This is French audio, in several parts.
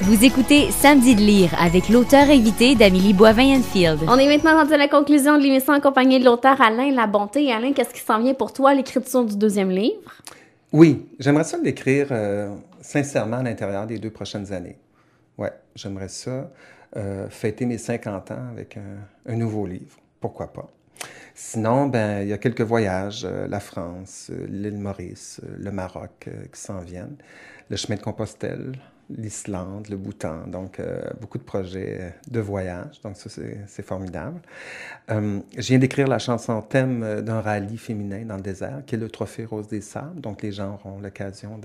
Vous écoutez Samedi de lire avec l'auteur invité d'Amélie Boivin-Enfield. On est maintenant dans la conclusion de l'émission en compagnie de l'auteur Alain La Bonté. Alain, qu'est-ce qui s'en vient pour toi, l'écriture du deuxième livre? Oui, j'aimerais ça l'écrire euh, sincèrement à l'intérieur des deux prochaines années. Ouais, j'aimerais ça euh, fêter mes 50 ans avec un, nouveau livre. Pourquoi pas? Sinon, ben, il y a quelques voyages, euh, la France, l'île Maurice, le Maroc qui s'en viennent, le chemin de Compostelle, l'Islande, le Bhoutan, donc euh, beaucoup de projets euh, de voyage, donc ça c'est formidable. Euh, je viens d'écrire la chanson thème d'un rallye féminin dans le désert, qui est le Trophée Rose des Sables, donc les gens auront l'occasion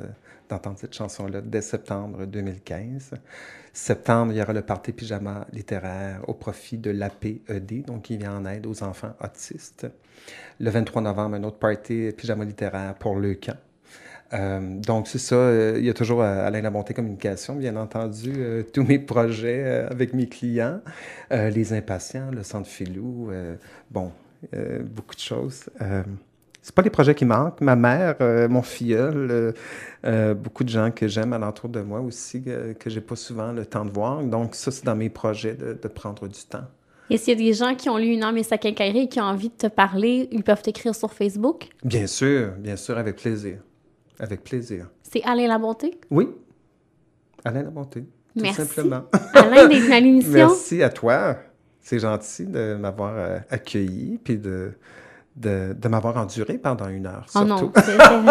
d'entendre cette chanson-là dès septembre 2015. Septembre, il y aura le party pyjama littéraire au profit de l'APED, donc qui vient en aide aux enfants autistes. Le 23 novembre, un autre party pyjama littéraire pour le camp euh, donc, c'est ça. Euh, il y a toujours euh, Alain Labonté Communication, bien entendu, tous mes projets avec mes clients, les impatients, le centre Filou, bon, beaucoup de choses. c'est pas les projets qui manquent. Ma mère, mon filleul, beaucoup de gens que j'aime à l'entour de moi aussi, que j'ai pas souvent le temps de voir. Donc, ça, c'est dans mes projets de, prendre du temps. Et s'il y a des gens qui ont lu Une âme et sa quincaillerie et qui ont envie de te parler, ils peuvent t'écrire sur Facebook? Bien sûr, bien sûr, avec plaisir. Avec plaisir. C'est Alain Labonté? Oui. Alain Labonté. Tout Merci. simplement. Alain des à Merci à toi. C'est gentil de m'avoir euh, accueilli puis de de, m'avoir enduré pendant une heure. Oh non,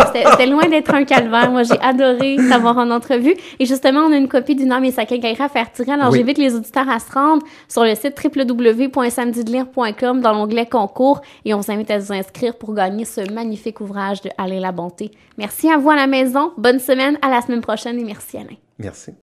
c'était loin d'être un calvaire. Moi, j'ai adoré t'avoir en entrevue. Et justement, on a une copie du nom « et Gaïra à faire tirer. Alors, j'invite les auditeurs à se rendre sur le site www.samedidelire.com dans l'onglet concours et on s'invite à vous inscrire pour gagner ce magnifique ouvrage de Aller la bonté. Merci à vous à la maison. Bonne semaine. À la semaine prochaine et merci Alain. Merci.